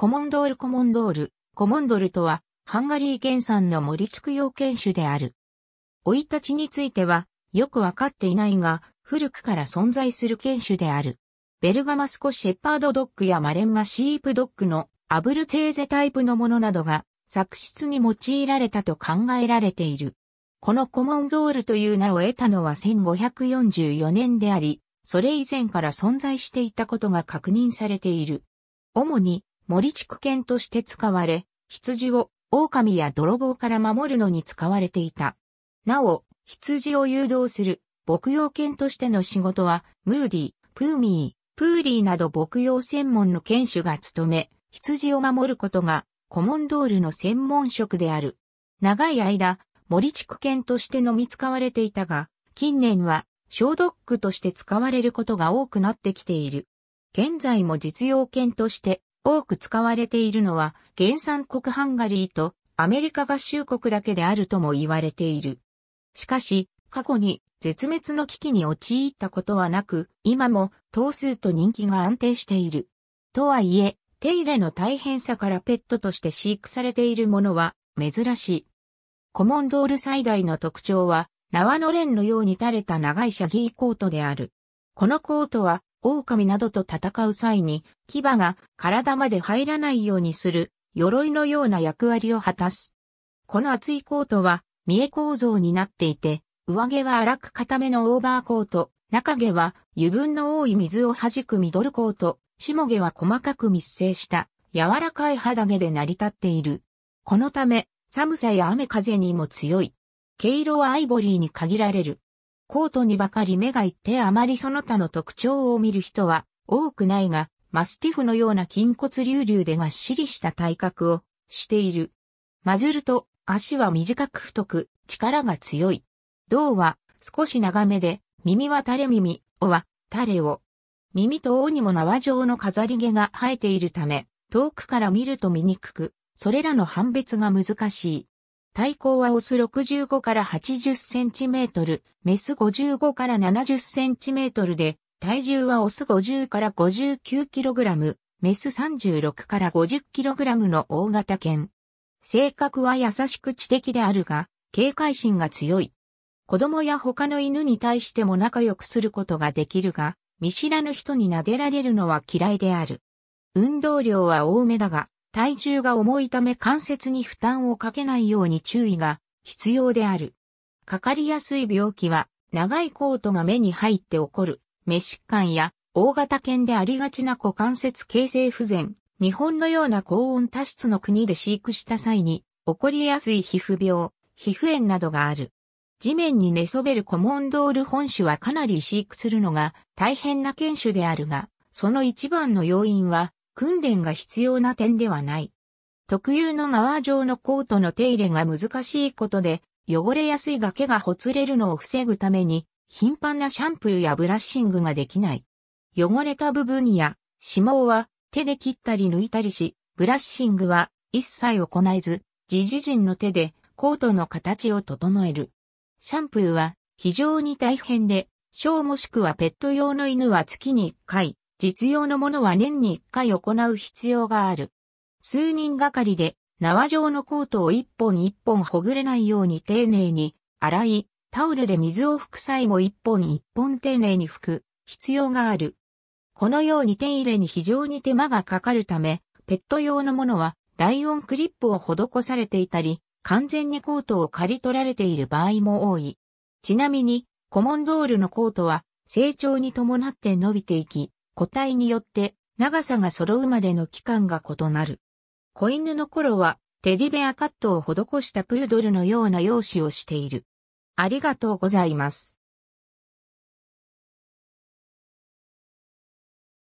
コモンドールコモンドール、コモンドルとは、ハンガリー原産の森畜区用犬種である。老い立ちについては、よくわかっていないが、古くから存在する犬種である。ベルガマスコシェパードドッグやマレンマシープドッグのアブルツェーゼタイプのものなどが作出に用いられたと考えられている。このコモンドールという名を得たのは1544年であり、それ以前から存在していたことが確認されている。主に森地区犬として使われ、羊を狼や泥棒から守るのに使われていた。なお、羊を誘導する牧羊犬としての仕事は、ムーディー、プーミー、プーリーなど牧羊専門の犬種が務め、羊を守ることがコモンドールの専門職である。長い間、森地区犬としてのみ使われていたが、近年は小ドッグとして使われることが多くなってきている。現在も実用犬として多く使われているのは原産国ハンガリーとアメリカ合衆国だけであるとも言われている。しかし、過去に絶滅の危機に陥ったことはなく、今も頭数と人気が安定している。とはいえ、手入れの大変さからペットとして飼育されているものは珍しい。コモンドール最大の特徴は、縄の連のように垂れた長いシャギーコートである。このコートは狼などと戦う際に、牙が体まで入らないようにする、鎧のような役割を果たす。この厚いコートは、三重構造になっていて、上毛は荒く固めのオーバーコート、中毛は油分の多い水を弾くミドルコート、下毛は細かく密生した柔らかい肌毛で成り立っている。このため寒さや雨風にも強い。毛色はアイボリーに限られる。コートにばかり目がいってあまりその他の特徴を見る人は多くないが、マスティフのような筋骨隆々でがっしりした体格をしている。マズルと足は短く太く、力が強い。胴は少し長めで、耳は垂れ耳、尾は垂れ尾。耳と尾にも縄状の飾り毛が生えているため、遠くから見ると見にくく、それらの判別が難しい。体高はオス65から80センチメートル、メス55から70センチメートルで、体重はオス50から59キログラム、メス36から50キログラムの大型犬。性格は優しく知的であるが、警戒心が強い。子供や他の犬に対しても仲良くすることができるが、見知らぬ人に撫でられるのは嫌いである。運動量は多めだが、体重が重いため関節に負担をかけないように注意が必要である。かかりやすい病気は、長いコートが目に入って起こる、目疾患や、大型犬でありがちな股関節形成不全、日本のような高温多湿の国で飼育した際に、起こりやすい皮膚病、皮膚炎などがある。地面に寝そべるコモンドール本種はかなり飼育するのが大変な犬種であるが、その一番の要因は訓練が必要な点ではない。特有の縄状のコートの手入れが難しいことで、汚れやすい崖がほつれるのを防ぐために、頻繁なシャンプーやブラッシングができない。汚れた部分や、指紋は手で切ったり抜いたりし、ブラッシングは一切行えず、自自陣の手でコートの形を整える。シャンプーは非常に大変で、小もしくはペット用の犬は月に1回、実用のものは年に1回行う必要がある。数人がかりで縄状のコートを一本一本ほぐれないように丁寧に洗い、タオルで水を拭く際も一本一本丁寧に拭く必要がある。このように手入れに非常に手間がかかるため、ペット用のものはライオンクリップを施されていたり、完全にコートを刈り取られている場合も多い。ちなみに、コモンドールのコートは成長に伴って伸びていき、個体によって長さが揃うまでの期間が異なる。子犬の頃はテディベアカットを施したプードルのような容姿をしている。ありがとうございます。